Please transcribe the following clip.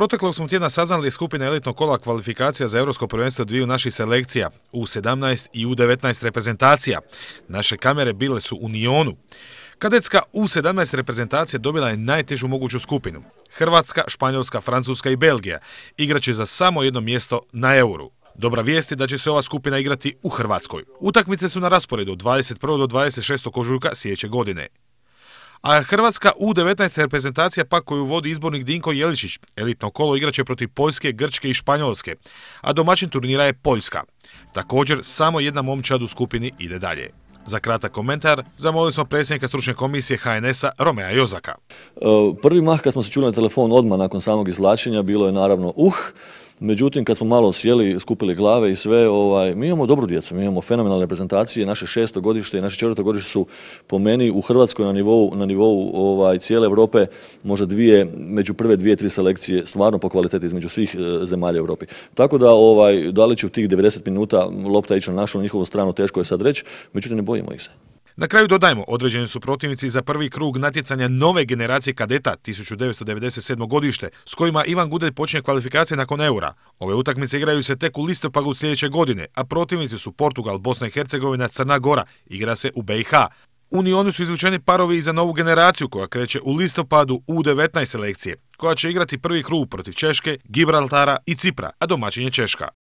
Proteklog smo tjedna saznali skupina skupine elitnog kola kvalifikacija za Europsko prvenstvo dviju naših selekcija u 17 i u 19 reprezentacija. Naše kamere bile su u Nionu. Kadetska U17 reprezentacija dobila je najtežu moguću skupinu. Hrvatska, Španjolska, Francuska i Belgija igraće za samo jedno mjesto na euru. Dobra vijest je da će se ova skupina igrati u Hrvatskoj. Utakmice su na rasporedu od 21. do 26. ožujka sljedeće godine. A Hrvatska u 19. reprezentacija pak koju vodi izbornik Dinko Jeličić. Elitno kolo igraće protiv Poljske, Grčke i Španjolske, a domaćin turnira je Poljska. Također, samo jedna momčad u skupini ide dalje. Za kratak komentar zamolili smo predsjednika stručne komisije HNS-a Romea Jozaka. E, prvi mah kad smo se čuli na telefon odmah nakon samog izlačenja bilo je naravno uh, Međutim, kad smo malo sjeli, skupili glave i sve, ovaj, mi imamo dobru djecu, mi imamo fenomenalne reprezentacije, naše šesto godište i naše četvrto godište su po meni u Hrvatskoj na nivou, na nivou ovaj, cijele Europe možda dvije, među prve dvije, tri selekcije, stvarno po kvaliteti između svih e, zemalja u Europi. Tako da, ovaj, da li će u tih 90 minuta lopta ići na našu, na njihovu stranu, teško je sad reći, međutim ne bojimo ih se. Na kraju dodajmo, određeni su protivnici za prvi krug natjecanja nove generacije kadeta 1997. godište, s kojima Ivan Gudelj počinje kvalifikacije nakon eura. Ove utakmice igraju se tek u listopadu sljedeće godine, a protivnici su Portugal, Bosna i Hercegovina, Crna Gora, igra se u BiH. Unioni su izvučeni parovi i za novu generaciju koja kreće u listopadu u 19 selekcije, koja će igrati prvi krug protiv Češke, Gibraltara i Cipra, a domaćin je Češka.